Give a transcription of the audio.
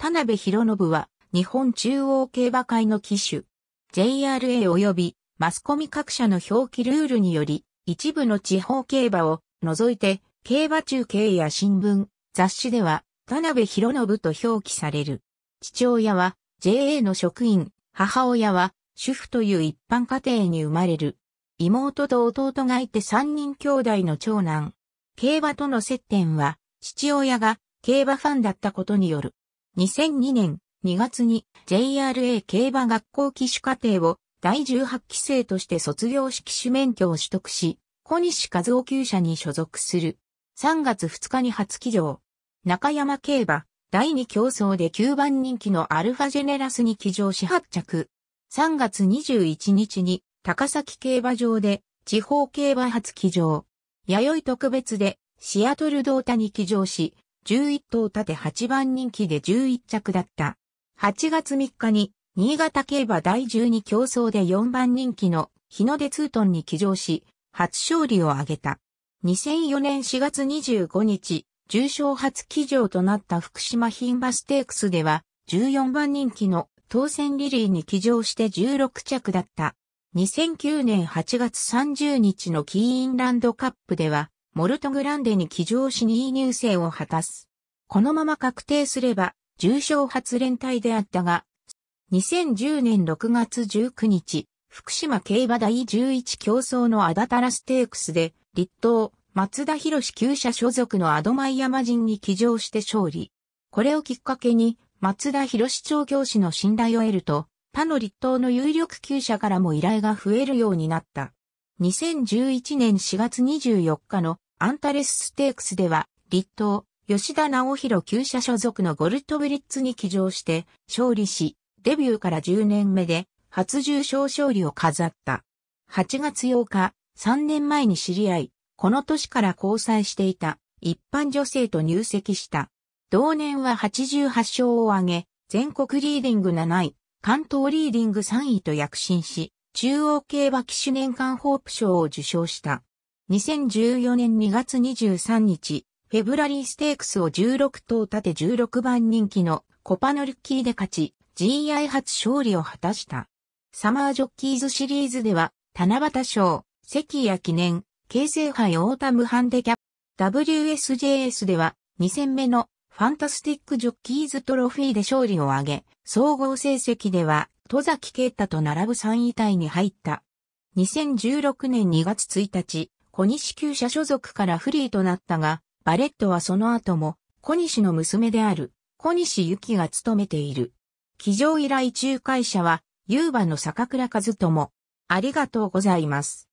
田辺博信は日本中央競馬会の騎手。JRA 及びマスコミ各社の表記ルールにより、一部の地方競馬を除いて、競馬中継や新聞、雑誌では、田辺博信と表記される。父親は JA の職員、母親は主婦という一般家庭に生まれる。妹と弟がいて三人兄弟の長男。競馬との接点は、父親が競馬ファンだったことによる。2002年2月に JRA 競馬学校騎手課程を第18期生として卒業式種免許を取得し、小西和夫厩舎に所属する。3月2日に初騎乗。中山競馬、第2競争で9番人気のアルファジェネラスに騎乗し発着。3月21日に高崎競馬場で地方競馬初騎乗。弥生特別でシアトル道田に騎乗し、11頭立て8番人気で11着だった。8月3日に、新潟競馬第12競争で4番人気の日の出ツートンに騎乗し、初勝利を挙げた。2004年4月25日、重賞初騎乗となった福島品馬ステークスでは、14番人気の当選リリーに騎乗して16着だった。2009年8月30日のキーインランドカップでは、モルトグランデに起乗し任意入生を果たす。このまま確定すれば、重症初連隊であったが、2010年6月19日、福島競馬第11競争のアダタラステークスで、立東、松田博士旧社所属のアドマイヤマ人に起乗して勝利。これをきっかけに、松田博士調教師の信頼を得ると、他の立東の有力厩者からも依頼が増えるようになった。2011年4月24日のアンタレスステークスでは、立東、吉田直弘旧社所属のゴルトブリッツに騎乗して、勝利し、デビューから10年目で、初重賞勝利を飾った。8月8日、3年前に知り合い、この年から交際していた、一般女性と入籍した。同年は88勝を挙げ、全国リーディング7位、関東リーディング3位と躍進し、中央競馬騎手年間ホープ賞を受賞した。2014年2月23日、フェブラリーステークスを16頭立て16番人気のコパノルッキーで勝ち、GI 初勝利を果たした。サマージョッキーズシリーズでは、七夕賞、関谷記念、京成杯オータムハンデキャップ、WSJS では、2戦目のファンタスティックジョッキーズトロフィーで勝利を挙げ、総合成績では、戸崎啓太と並ぶ3位体に入った。2016年2月1日、小西厩舎所属からフリーとなったが、バレットはその後も、小西の娘である、小西ゆきが務めている。騎乗依頼仲介者は、ユーバの坂倉和も、ありがとうございます。